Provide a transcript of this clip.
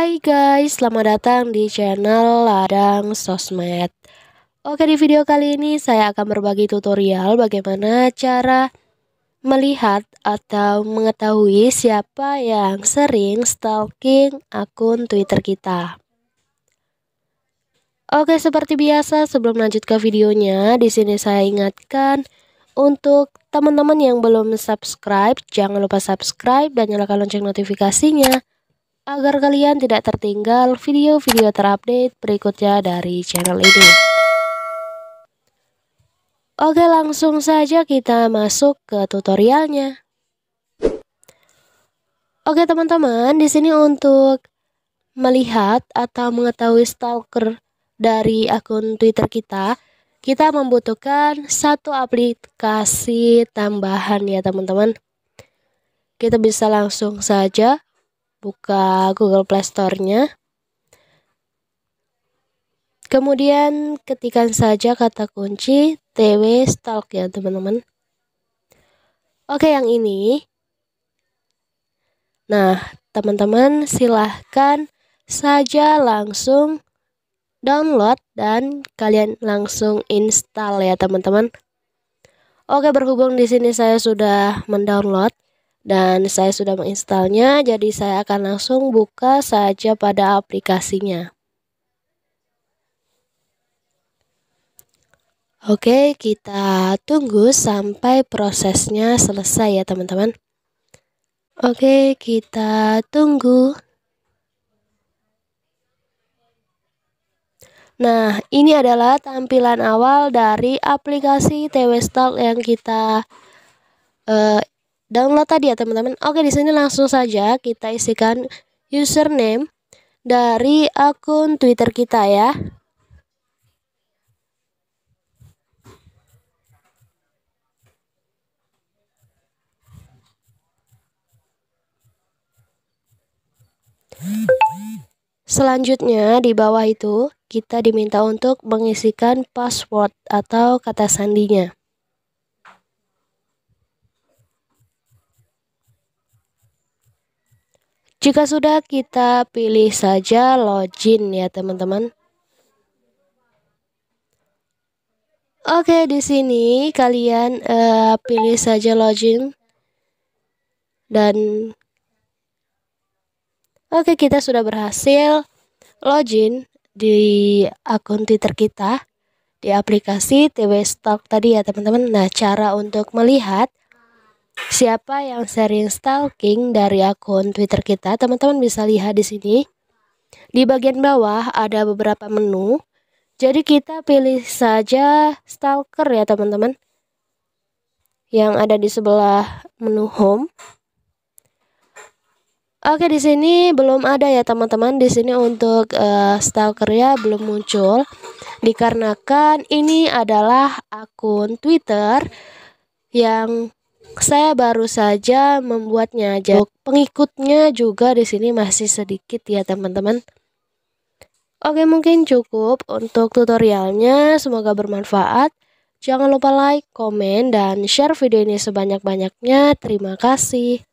Hai guys, selamat datang di channel Ladang Sosmed Oke di video kali ini saya akan berbagi tutorial bagaimana cara melihat atau mengetahui siapa yang sering stalking akun Twitter kita Oke seperti biasa sebelum lanjut ke videonya di sini saya ingatkan untuk teman-teman yang belum subscribe jangan lupa subscribe dan nyalakan lonceng notifikasinya agar kalian tidak tertinggal video-video terupdate berikutnya dari channel ini. Oke langsung saja kita masuk ke tutorialnya. Oke teman-teman, di sini untuk melihat atau mengetahui stalker dari akun Twitter kita, kita membutuhkan satu aplikasi tambahan ya teman-teman. Kita bisa langsung saja buka Google Play Store-nya. Kemudian ketikan saja kata kunci TW Stalk ya teman-teman. Oke yang ini. Nah teman-teman silahkan saja langsung download dan kalian langsung install ya teman-teman. Oke berhubung di sini saya sudah mendownload dan saya sudah menginstalnya jadi saya akan langsung buka saja pada aplikasinya Oke kita tunggu sampai prosesnya selesai ya teman-teman Oke kita tunggu Nah, ini adalah tampilan awal dari aplikasi TWSTALK yang kita uh, download tadi ya teman-teman. Oke, di sini langsung saja kita isikan username dari akun Twitter kita ya. Selanjutnya di bawah itu kita diminta untuk mengisikan password atau kata sandinya. Jika sudah kita pilih saja login ya teman-teman. Oke, di sini kalian uh, pilih saja login dan Oke, kita sudah berhasil login di akun Twitter kita di aplikasi TW Stock tadi ya, teman-teman. Nah, cara untuk melihat siapa yang sering stalking dari akun Twitter kita. Teman-teman bisa lihat di sini. Di bagian bawah ada beberapa menu. Jadi kita pilih saja stalker ya teman-teman. Yang ada di sebelah menu home. Oke di sini belum ada ya teman-teman di sini untuk uh, eh, stalker ya belum muncul dikarenakan ini adalah akun Twitter yang saya baru saja membuatnya aja. Oh. Pengikutnya juga di sini masih sedikit ya teman-teman. Oke mungkin cukup untuk tutorialnya. Semoga bermanfaat. Jangan lupa like, komen, dan share video ini sebanyak-banyaknya. Terima kasih.